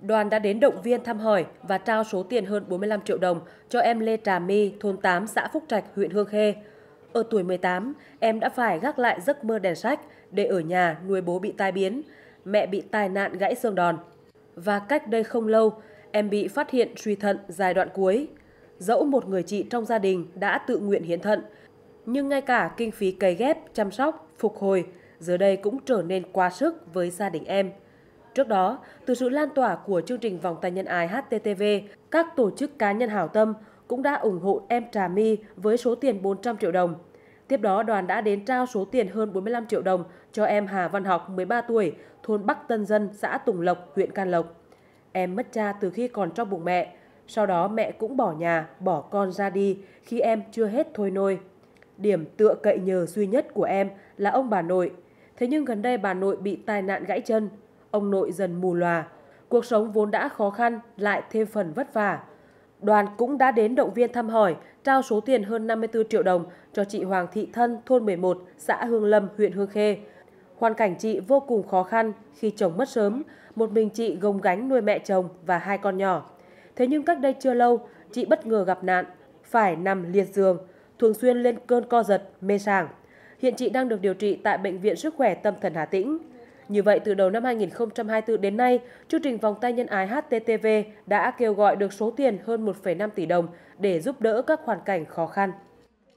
Đoàn đã đến động viên thăm hỏi và trao số tiền hơn 45 triệu đồng cho em Lê Trà My, thôn 8, xã Phúc Trạch, huyện Hương Khê. Ở tuổi 18, em đã phải gác lại giấc mơ đèn sách để ở nhà nuôi bố bị tai biến, mẹ bị tai nạn gãy xương đòn. Và cách đây không lâu, em bị phát hiện suy thận giai đoạn cuối. Dẫu một người chị trong gia đình đã tự nguyện hiến thận, nhưng ngay cả kinh phí cấy ghép, chăm sóc, phục hồi giờ đây cũng trở nên quá sức với gia đình em. Trước đó, từ sự lan tỏa của chương trình Vòng tay nhân ái HTTV, các tổ chức cá nhân hảo tâm cũng đã ủng hộ em Trà My với số tiền 400 triệu đồng. Tiếp đó, đoàn đã đến trao số tiền hơn 45 triệu đồng cho em Hà Văn Học, 13 tuổi, thôn Bắc Tân Dân, xã Tùng Lộc, huyện Can Lộc. Em mất cha từ khi còn trong bụng mẹ, sau đó mẹ cũng bỏ nhà, bỏ con ra đi khi em chưa hết thôi nôi. Điểm tựa cậy nhờ duy nhất của em là ông bà nội. Thế nhưng gần đây bà nội bị tai nạn gãy chân, ông nội dần mù lòa. Cuộc sống vốn đã khó khăn lại thêm phần vất vả. Đoàn cũng đã đến động viên thăm hỏi, trao số tiền hơn 54 triệu đồng cho chị Hoàng Thị Thân, thôn 11, xã Hương Lâm, huyện Hương Khê. Hoàn cảnh chị vô cùng khó khăn khi chồng mất sớm, một mình chị gồng gánh nuôi mẹ chồng và hai con nhỏ. Thế nhưng cách đây chưa lâu, chị bất ngờ gặp nạn, phải nằm liệt giường, thường xuyên lên cơn co giật, mê sảng. Hiện chị đang được điều trị tại Bệnh viện Sức khỏe Tâm thần Hà Tĩnh. Như vậy, từ đầu năm 2024 đến nay, chương trình vòng tay nhân ái HTTV đã kêu gọi được số tiền hơn 1,5 tỷ đồng để giúp đỡ các hoàn cảnh khó khăn.